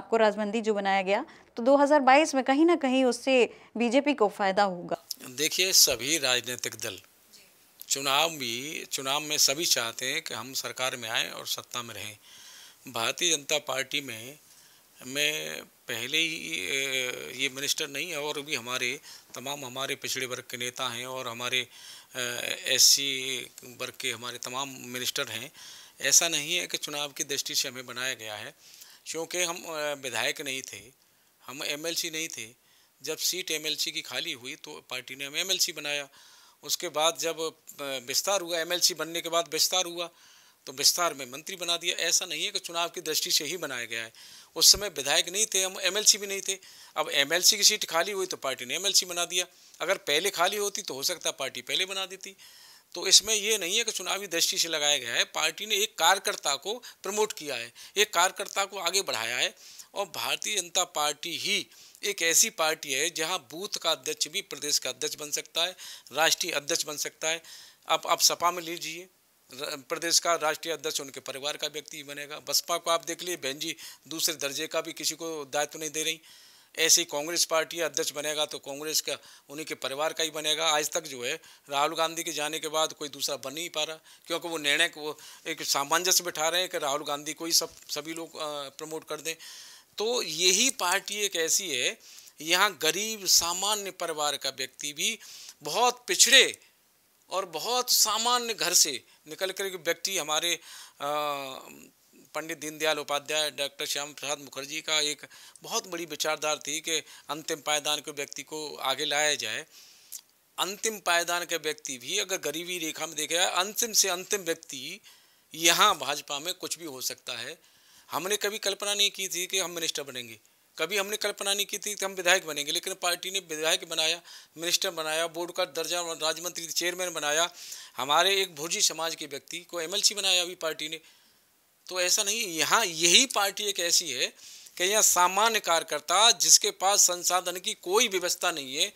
आपको राजमंदी जो बनाया गया तो 2022 में कहीं ना कहीं उससे बीजेपी को फायदा होगा देखिए सभी राजनीतिक दल चुनाव भी चुनाव में सभी चाहते हैं कि हम सरकार में आए और सत्ता में रहें भारतीय जनता पार्टी में मैं पहले ही ये मिनिस्टर नहीं है और भी हमारे तमाम हमारे पिछड़े वर्ग के नेता हैं और हमारे एससी वर्ग के हमारे तमाम मिनिस्टर हैं ऐसा नहीं है कि चुनाव की दृष्टि से हमें बनाया गया है क्योंकि हम विधायक नहीं थे हम एमएलसी नहीं थे जब सीट एमएलसी की खाली हुई तो पार्टी ने हमें एमएलसी बनाया उसके बाद जब विस्तार हुआ एमएलसी बनने के बाद विस्तार हुआ तो विस्तार में मंत्री बना दिया ऐसा नहीं है कि चुनाव की दृष्टि से ही बनाया गया है उस समय विधायक नहीं थे हम एमएलसी भी नहीं थे अब एमएलसी की सीट खाली हुई तो पार्टी ने एमएलसी बना दिया अगर पहले खाली होती तो हो सकता पार्टी पहले बना देती तो इसमें यह नहीं है कि चुनावी दृष्टि से लगाया गया है पार्टी ने एक कार्यकर्ता को प्रमोट किया है एक कार्यकर्ता को आगे बढ़ाया है और भारतीय जनता पार्टी ही एक ऐसी पार्टी है जहां बूथ का अध्यक्ष भी प्रदेश का अध्यक्ष बन सकता है राष्ट्रीय अध्यक्ष बन सकता है अब आप सपा में लीजिए प्रदेश का राष्ट्रीय अध्यक्ष उनके परिवार का व्यक्ति बनेगा बसपा को आप देख लिए बहन जी दूसरे दर्जे का भी किसी को दायित्व नहीं दे रही ऐसी कांग्रेस पार्टी अध्यक्ष बनेगा तो कांग्रेस का उन्हीं के परिवार का ही बनेगा आज तक जो है राहुल गांधी के जाने के बाद कोई दूसरा बन नहीं पा रहा क्योंकि वो निर्णय को एक सामंजस्य बैठा रहे हैं कि राहुल गांधी को ही सब सभी लोग प्रमोट कर दें तो यही पार्टी एक ऐसी है यहाँ गरीब सामान्य परिवार का व्यक्ति भी बहुत पिछड़े और बहुत सामान्य घर से निकल कर व्यक्ति हमारे आ, पंडित दीनदयाल उपाध्याय डॉक्टर श्याम प्रसाद मुखर्जी का एक बहुत बड़ी विचारधार थी कि अंतिम पायदान के व्यक्ति को आगे लाया जाए अंतिम पायदान का व्यक्ति भी अगर गरीबी रेखा में देखा जाए अंतिम से अंतिम व्यक्ति यहाँ भाजपा में कुछ भी हो सकता है हमने कभी कल्पना नहीं की थी कि हम मिनिस्टर बनेंगे कभी हमने कल्पना नहीं की थी कि हम विधायक बनेंगे लेकिन पार्टी ने विधायक बनाया मिनिस्टर बनाया बोर्ड का दर्जा राज्य मंत्री चेयरमैन बनाया हमारे एक भुर्जी समाज के व्यक्ति को एमएलसी बनाया अभी पार्टी ने तो ऐसा नहीं यहाँ यही पार्टी एक ऐसी है कि यहाँ सामान्य कार्यकर्ता जिसके पास संसाधन की कोई व्यवस्था नहीं है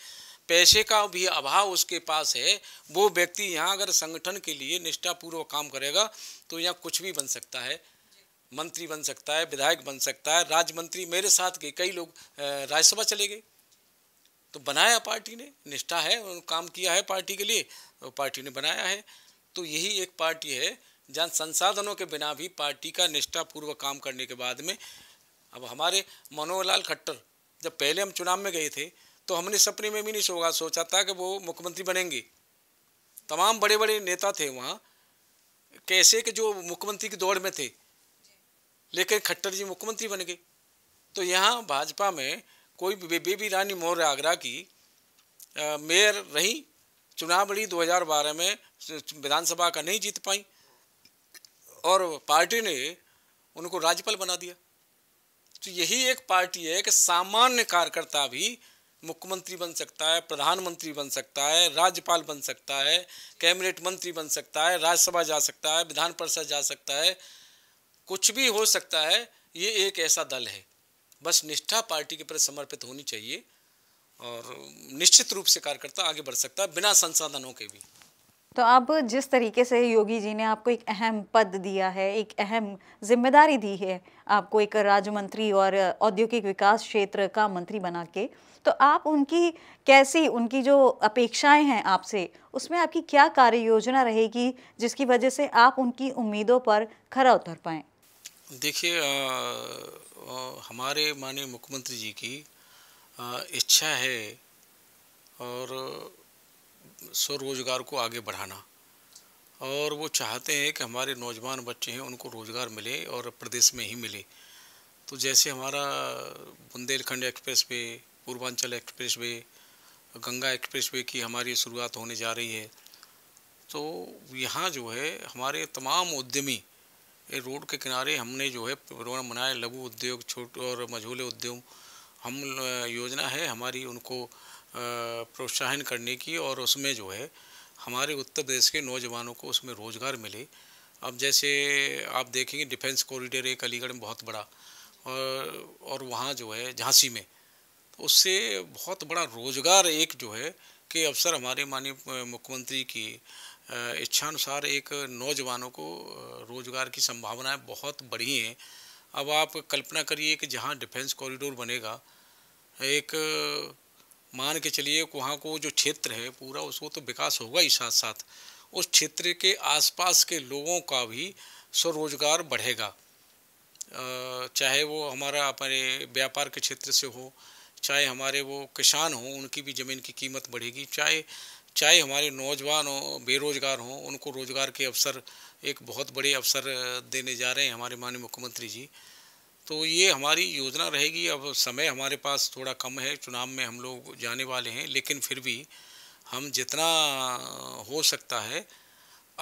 पैसे का भी अभाव उसके पास है वो व्यक्ति यहाँ अगर संगठन के लिए निष्ठापूर्वक काम करेगा तो यहाँ कुछ भी बन सकता है मंत्री बन सकता है विधायक बन सकता है राज्य मंत्री मेरे साथ के कई लोग राज्यसभा चले गए तो बनाया पार्टी ने निष्ठा है काम किया है पार्टी के लिए पार्टी ने बनाया है तो यही एक पार्टी है जहाँ संसाधनों के बिना भी पार्टी का निष्ठापूर्वक काम करने के बाद में अब हमारे मनोहर लाल खट्टर जब पहले हम चुनाव में गए थे तो हमने सपने में भी नहीं सोगा सोचा था कि वो मुख्यमंत्री बनेंगे तमाम बड़े बड़े नेता थे वहाँ कैसे कि जो मुख्यमंत्री की दौड़ में थे लेकिन खट्टर जी मुख्यमंत्री बन गए तो यहाँ भाजपा में कोई बेबी रानी मौर्य आगरा की मेयर रही चुनाव लड़ी 2012 में विधानसभा का नहीं जीत पाई और पार्टी ने उनको राज्यपाल बना दिया तो यही एक पार्टी है कि सामान्य कार्यकर्ता भी मुख्यमंत्री बन सकता है प्रधानमंत्री बन सकता है राज्यपाल बन सकता है कैबिनेट मंत्री बन सकता है राज्यसभा जा सकता है विधान परिषद जा सकता है कुछ भी हो सकता है ये एक ऐसा दल है बस निष्ठा पार्टी के प्रति समर्पित होनी चाहिए और निश्चित रूप से कार्यकर्ता आगे बढ़ सकता है बिना संसाधनों के भी तो अब जिस तरीके से योगी जी ने आपको एक अहम पद दिया है एक अहम जिम्मेदारी दी है आपको एक राज्य मंत्री और औद्योगिक विकास क्षेत्र का मंत्री बना के तो आप उनकी कैसी उनकी जो अपेक्षाएं हैं आपसे उसमें आपकी क्या कार्य योजना रहेगी जिसकी वजह से आप उनकी उम्मीदों पर खरा उतर पाएँ देखिए हमारे माननीय मुख्यमंत्री जी की इच्छा है और स्वरोज़गार को आगे बढ़ाना और वो चाहते हैं कि हमारे नौजवान बच्चे हैं उनको रोज़गार मिले और प्रदेश में ही मिले तो जैसे हमारा Bundelkhand expressway Purvanchal expressway Ganga expressway की हमारी शुरुआत होने जा रही है तो यहाँ जो है हमारे तमाम उद्यमी रोड के किनारे हमने जो है प्रोग्राम बनाया लघु उद्योग छोटे और मझोले उद्योग हम योजना है हमारी उनको प्रोत्साहन करने की और उसमें जो है हमारे उत्तर प्रदेश के नौजवानों को उसमें रोज़गार मिले अब जैसे आप देखेंगे डिफेंस कॉरिडोर एक अलीगढ़ में बहुत बड़ा और और वहाँ जो है झांसी में तो उससे बहुत बड़ा रोज़गार एक जो है के अवसर हमारे माननीय मुख्यमंत्री की इच्छानुसार एक नौजवानों को रोज़गार की संभावनाएं बहुत बढ़ी हैं अब आप कल्पना करिए कि जहाँ डिफेंस कॉरिडोर बनेगा एक मान के चलिए वहाँ को जो क्षेत्र है पूरा उसको तो विकास होगा ही साथ साथ उस क्षेत्र के आसपास के लोगों का भी स्वरोजगार बढ़ेगा चाहे वो हमारा अपने व्यापार के क्षेत्र से हो चाहे हमारे वो किसान हों उनकी भी ज़मीन की कीमत बढ़ेगी चाहे चाहे हमारे नौजवान हो बेरोजगार हों उनको रोज़गार के अवसर एक बहुत बड़े अवसर देने जा रहे हैं हमारे माननीय मुख्यमंत्री जी तो ये हमारी योजना रहेगी अब समय हमारे पास थोड़ा कम है चुनाव में हम लोग जाने वाले हैं लेकिन फिर भी हम जितना हो सकता है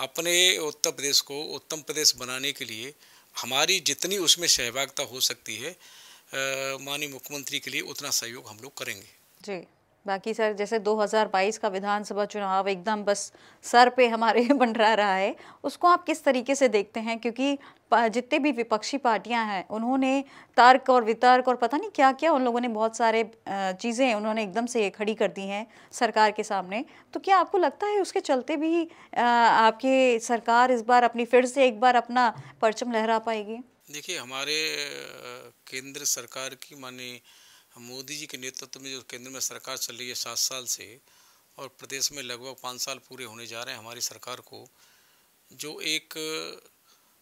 अपने उत्तर प्रदेश को उत्तम प्रदेश बनाने के लिए हमारी जितनी उसमें सहभागिता हो सकती है माननीय मुख्यमंत्री के लिए उतना सहयोग हम लोग करेंगे जी बाकी सर जैसे 2022 का विधानसभा चुनाव एकदम बस सर पे हमारे बन रहा है उसको आप किस तरीके से देखते हैं क्योंकि जितने भी विपक्षी पार्टियां हैं उन्होंने तर्क और वितर्क और पता नहीं क्या क्या उन लोगों ने बहुत सारे चीज़ें उन्होंने एकदम से खड़ी कर दी हैं सरकार के सामने तो क्या आपको लगता है उसके चलते भी आपकी सरकार इस बार अपनी फिर से एक बार अपना परचम लहरा पाएगी देखिए हमारे केंद्र सरकार की माननीय मोदी जी के नेतृत्व में जो केंद्र में सरकार चल रही है सात साल से और प्रदेश में लगभग पाँच साल पूरे होने जा रहे हैं हमारी सरकार को जो एक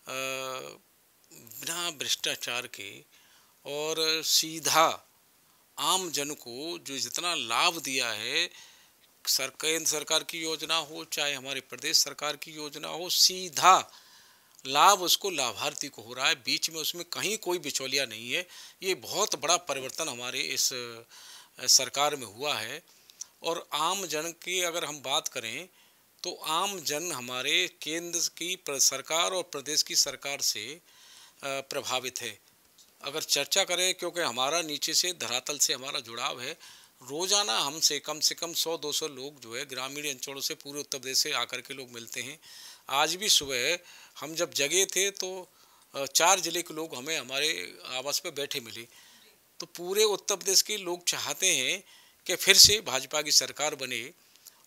बिना भ्रष्टाचार के और सीधा आम जन को जो जितना लाभ दिया है सर केंद्र सरकार की योजना हो चाहे हमारे प्रदेश सरकार की योजना हो सीधा लाभ उसको लाभार्थी को हो रहा है बीच में उसमें कहीं कोई बिचौलिया नहीं है ये बहुत बड़ा परिवर्तन हमारे इस सरकार में हुआ है और आम जन की अगर हम बात करें तो आम जन हमारे केंद्र की सरकार और प्रदेश की सरकार से प्रभावित है अगर चर्चा करें क्योंकि हमारा नीचे से धरातल से हमारा जुड़ाव है रोज़ाना हमसे कम से कम 100-200 लोग जो है ग्रामीण अंचलों से पूरे उत्तर प्रदेश से आकर के लोग मिलते हैं आज भी सुबह हम जब जगे थे तो चार जिले के लोग हमें हमारे आवास पर बैठे मिले तो पूरे उत्तर प्रदेश के लोग चाहते हैं कि फिर से भाजपा की सरकार बने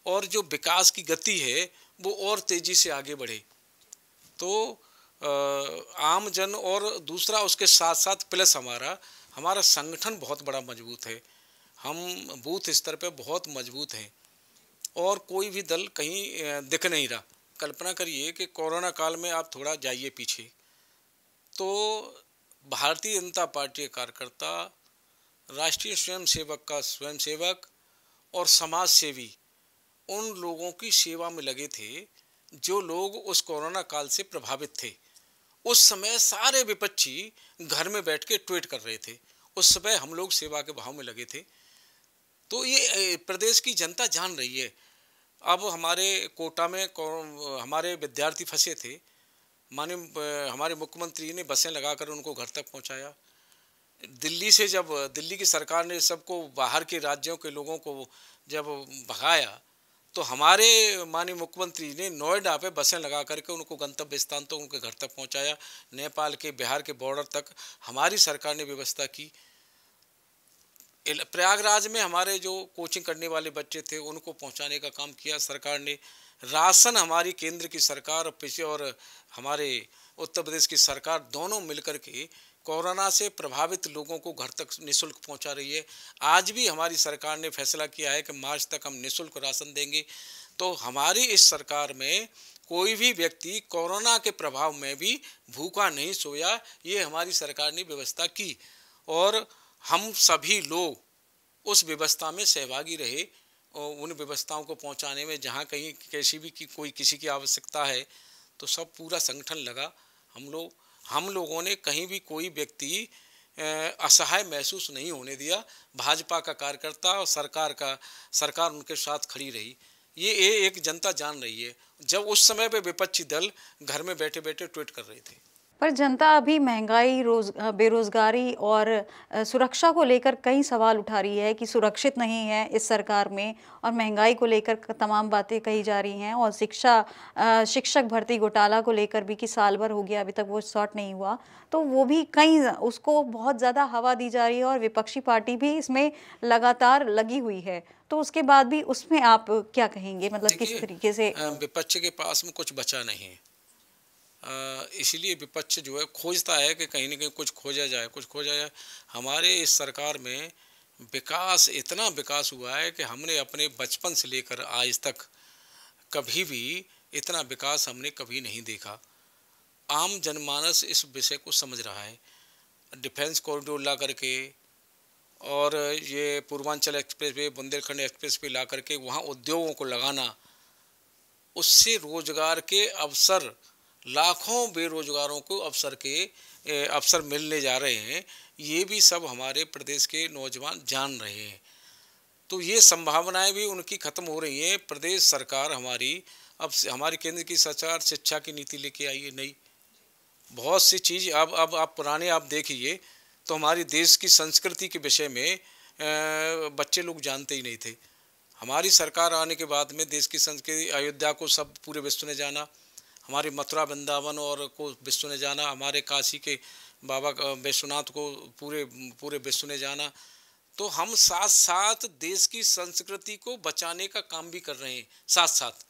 और जो विकास की गति है वो और तेज़ी से आगे बढ़े तो आम जन और दूसरा उसके साथ साथ प्लस हमारा हमारा संगठन बहुत बड़ा मजबूत है हम बूथ स्तर पे बहुत मजबूत हैं और कोई भी दल कहीं दिख नहीं रहा कल्पना करिए कि कोरोना काल में आप थोड़ा जाइए पीछे तो भारतीय जनता पार्टी कार्यकर्ता राष्ट्रीय स्वयंसेवक का स्वयंसेवक और समाज सेवी उन लोगों की सेवा में लगे थे जो लोग उस कोरोना काल से प्रभावित थे उस समय सारे विपक्षी घर में बैठ के ट्वीट कर रहे थे उस समय हम लोग सेवा के भाव में लगे थे तो ये प्रदेश की जनता जान रही है अब हमारे कोटा में हमारे विद्यार्थी फंसे थे माननीय हमारे मुख्यमंत्री ने बसें लगाकर उनको घर तक पहुंचाया दिल्ली से जब दिल्ली की सरकार ने सबको बाहर के राज्यों के लोगों को जब भगाया तो हमारे माननीय मुख्यमंत्री ने नोएडा पे बसें लगा करके उनको गंतव्य स्थान तो उनके घर तक पहुंचाया नेपाल के बिहार के बॉर्डर तक हमारी सरकार ने व्यवस्था की प्रयागराज में हमारे जो कोचिंग करने वाले बच्चे थे उनको पहुंचाने का काम किया सरकार ने राशन हमारी केंद्र की सरकार और हमारे उत्तर प्रदेश की सरकार दोनों मिलकर के कोरोना से प्रभावित लोगों को घर तक निशुल्क पहुंचा रही है आज भी हमारी सरकार ने फैसला किया है कि मार्च तक हम निशुल्क राशन देंगे तो हमारी इस सरकार में कोई भी व्यक्ति कोरोना के प्रभाव में भी भूखा नहीं सोया ये हमारी सरकार ने व्यवस्था की और हम सभी लोग उस व्यवस्था में सहभागी रहे और उन व्यवस्थाओं को पहुंचाने में जहां कहीं कैसी भी की कोई किसी की आवश्यकता है तो सब पूरा संगठन लगा हम लोग हम लोगों ने कहीं भी कोई व्यक्ति असहाय महसूस नहीं होने दिया भाजपा का कार्यकर्ता और सरकार का सरकार उनके साथ खड़ी रही ये एक जनता जान रही है जब उस समय पे विपक्षी दल घर में बैठे बैठे ट्वीट कर रहे थे पर जनता अभी महंगाई रोज बेरोज़गारी और सुरक्षा को लेकर कई सवाल उठा रही है कि सुरक्षित नहीं है इस सरकार में और महंगाई को लेकर तमाम बातें कही जा रही हैं और शिक्षा शिक्षक भर्ती घोटाला को लेकर भी कि साल भर हो गया अभी तक वो शॉर्ट नहीं हुआ तो वो भी कई उसको बहुत ज़्यादा हवा दी जा रही है और विपक्षी पार्टी भी इसमें लगातार लगी हुई है तो उसके बाद भी उसमें आप क्या कहेंगे मतलब किस तरीके से विपक्ष के पास में कुछ बचा नहीं है इसलिए विपक्ष जो है खोजता है कि कहीं ना कहीं कुछ खोजा जाए कुछ खोजा जाए हमारे इस सरकार में विकास इतना विकास हुआ है कि हमने अपने बचपन से लेकर आज तक कभी भी इतना विकास हमने कभी नहीं देखा आम जनमानस इस विषय को समझ रहा है डिफेंस कॉरिडोर ला करके और ये Purvanchal expressway Bundelkhand expressway ला करके वहाँ उद्योगों को लगाना उससे रोजगार के अवसर लाखों बेरोजगारों को अवसर के अवसर मिलने जा रहे हैं ये भी सब हमारे प्रदेश के नौजवान जान रहे हैं तो ये संभावनाएं भी उनकी ख़त्म हो रही हैं प्रदेश सरकार हमारी अब हमारी केंद्र की सरकार शिक्षा की नीति लेके आई है नई बहुत सी चीज़ अब अब आप पुराने आप देखिए तो हमारी देश की संस्कृति के विषय में बच्चे लोग जानते ही नहीं थे हमारी सरकार आने के बाद में देश की संस्कृति अयोध्या को सब पूरे विश्व ने जाना हमारे मथुरा वृंदावन और को विश्व ने जाना हमारे काशी के बाबा विश्वनाथ को पूरे पूरे विश्व ने जाना तो हम साथ साथ देश की संस्कृति को बचाने का काम भी कर रहे हैं साथ साथ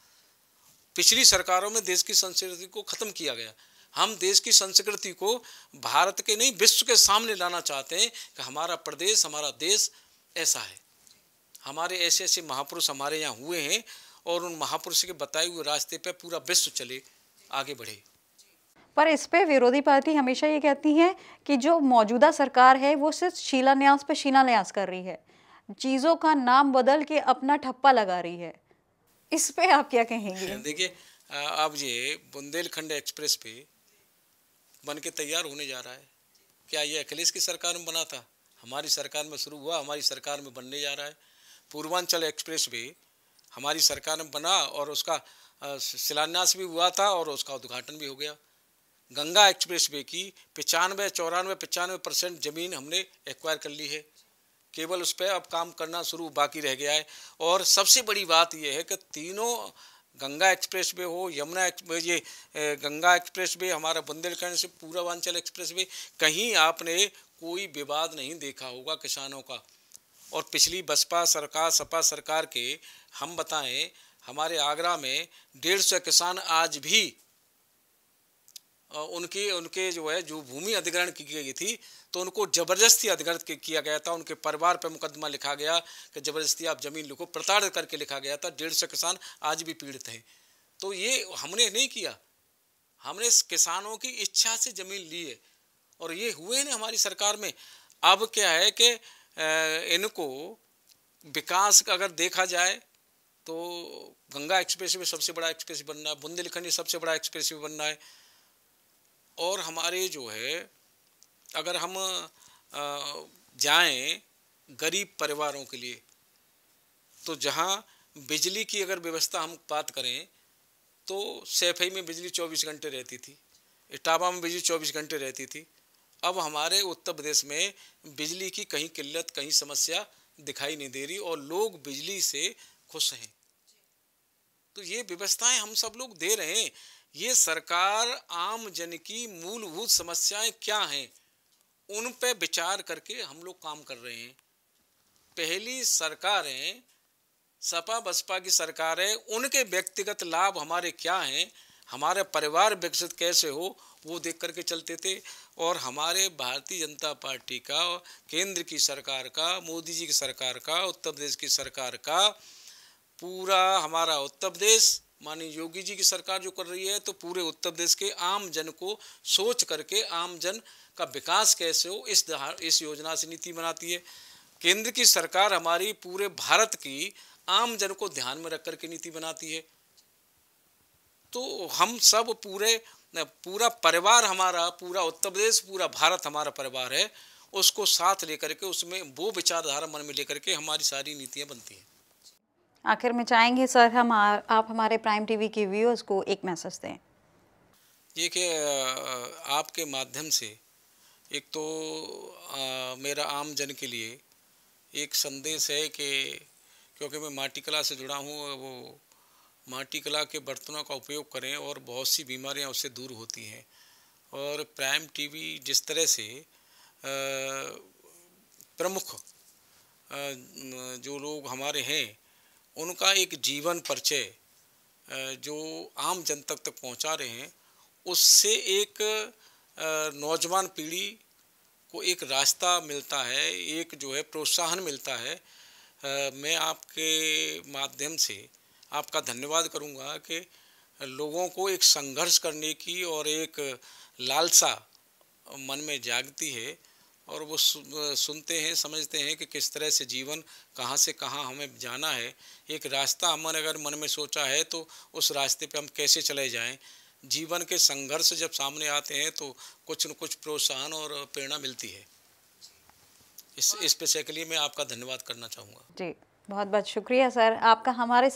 पिछली सरकारों में देश की संस्कृति को ख़त्म किया गया हम देश की संस्कृति को भारत के नहीं विश्व के सामने लाना चाहते हैं कि हमारा प्रदेश हमारा देश ऐसा है हमारे ऐसे ऐसे महापुरुष हमारे यहाँ हुए हैं और उन महापुरुष के बताए हुए रास्ते पर पूरा विश्व चले आगे बढ़े पर इस पे विरोधी पार्टी हमेशा ये कहती है कि जो मौजूदा सरकार है वो सिर्फ शिलान्यास पे शिलान्यास कर रही है चीज़ों का नाम बदल के अपना ठप्पा लगा रही है इस पे आप क्या कहेंगे देखिए आप ये बुंदेलखंड एक्सप्रेस पे बन के तैयार होने जा रहा है क्या ये अखिलेश की सरकार में बना था हमारी सरकार में शुरू हुआ हमारी सरकार में बनने जा रहा है पूर्वांचल एक्सप्रेस भी हमारी सरकार में बना और उसका शिलान्यास भी हुआ था और उसका उद्घाटन भी हो गया गंगा एक्सप्रेस वे की पचानवे चौरानवे पचानवे परसेंट ज़मीन हमने एक्वायर कर ली है केवल उस पर अब काम करना शुरू बाकी रह गया है और सबसे बड़ी बात यह है कि तीनों गंगा एक्सप्रेस वे हो यमुना ये गंगा एक्सप्रेस वे हमारा बुंदेलखंड से पूर्वांचल एक्सप्रेस वे कहीं आपने कोई विवाद नहीं देखा होगा किसानों का और पिछली बसपा सरकार सपा सरकार के हम बताएं हमारे आगरा में डेढ़ सौ किसान आज भी उनकी उनके जो है जो भूमि अधिग्रहण की गई थी तो उनको जबरदस्ती अधिग्रहण किया गया था उनके परिवार पर मुकदमा लिखा गया कि जबरदस्ती आप जमीन लिखो प्रताड़ित करके लिखा गया था डेढ़ सौ किसान आज भी पीड़ित हैं तो ये हमने नहीं किया हमने किसानों की इच्छा से ज़मीन ली है और ये हुए ना हमारी सरकार में अब क्या है कि इनको विकास अगर देखा जाए तो गंगा एक्सप्रेस वे सबसे बड़ा एक्सप्रेस बनना है बुंदेलखंड सबसे बड़ा एक्सप्रेस वे बनना है और हमारे जो है अगर हम जाएं गरीब परिवारों के लिए तो जहां बिजली की अगर व्यवस्था हम बात करें तो सैफई में बिजली 24 घंटे रहती थी इटावा में बिजली 24 घंटे रहती थी अब हमारे उत्तर प्रदेश में बिजली की कहीं किल्लत कहीं समस्या दिखाई नहीं दे रही और लोग बिजली से खुश हैं तो ये व्यवस्थाएं हम सब लोग दे रहे हैं ये सरकार आम जन की मूलभूत समस्याएं क्या हैं उन पे विचार करके हम लोग काम कर रहे हैं पहली सरकारें सपा बसपा की सरकार है उनके व्यक्तिगत लाभ हमारे क्या हैं हमारे परिवार विकसित कैसे हो वो देख करके चलते थे और हमारे भारतीय जनता पार्टी का केंद्र की सरकार का मोदी जी की सरकार का उत्तर प्रदेश की सरकार का पूरा हमारा उत्तर प्रदेश माननीय योगी जी की सरकार जो कर रही है तो पूरे उत्तर प्रदेश के आम जन को सोच करके आम जन का विकास कैसे हो इस इस योजना से नीति बनाती है केंद्र की सरकार हमारी पूरे भारत की आम जन को ध्यान में रख करके नीति बनाती है तो हम सब पूरे पूरा परिवार हमारा पूरा उत्तर प्रदेश पूरा भारत हमारा परिवार है उसको साथ लेकर के उसमें वो विचारधारा मन में लेकर के हमारी सारी नीतियाँ बनती हैं आखिर में चाहेंगे सर हम आ, आप हमारे प्राइम टीवी के व्यूअर्स को एक मैसेज दें ये कि आपके माध्यम से एक तो आ, मेरा आम जन के लिए एक संदेश है कि क्योंकि मैं माटी कला से जुड़ा हूँ वो माटी कला के बर्तनों का उपयोग करें और बहुत सी बीमारियाँ उससे दूर होती हैं और प्राइम टीवी जिस तरह से प्रमुख जो लोग हमारे हैं उनका एक जीवन परिचय जो आम जन तक तक पहुंचा रहे हैं उससे एक नौजवान पीढ़ी को एक रास्ता मिलता है एक जो है प्रोत्साहन मिलता है मैं आपके माध्यम से आपका धन्यवाद करूंगा कि लोगों को एक संघर्ष करने की और एक लालसा मन में जागती है और वो सुनते हैं समझते हैं कि किस तरह से जीवन कहाँ से कहाँ हमें जाना है एक रास्ता हमने अगर मन में सोचा है तो उस रास्ते पे हम कैसे चले जाएं जीवन के संघर्ष जब सामने आते हैं तो कुछ न कुछ प्रोत्साहन और प्रेरणा मिलती है इस इस विषय के लिए मैं आपका धन्यवाद करना चाहूँगा जी बहुत बहुत शुक्रिया सर आपका हमारे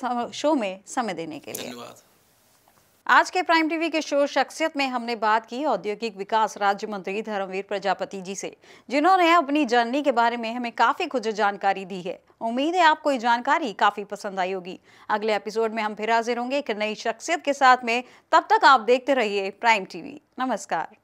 शो में समय देने के लिए धन्यवाद आज के प्राइम टीवी के शो शख्सियत में हमने बात की औद्योगिक विकास राज्य मंत्री धर्मवीर प्रजापति जी से जिन्होंने अपनी जर्नी के बारे में हमें काफी कुछ जानकारी दी है उम्मीद है आपको ये जानकारी काफी पसंद आई होगी अगले एपिसोड में हम फिर हाजिर होंगे एक नई शख्सियत के साथ में तब तक आप देखते रहिए प्राइम टीवी नमस्कार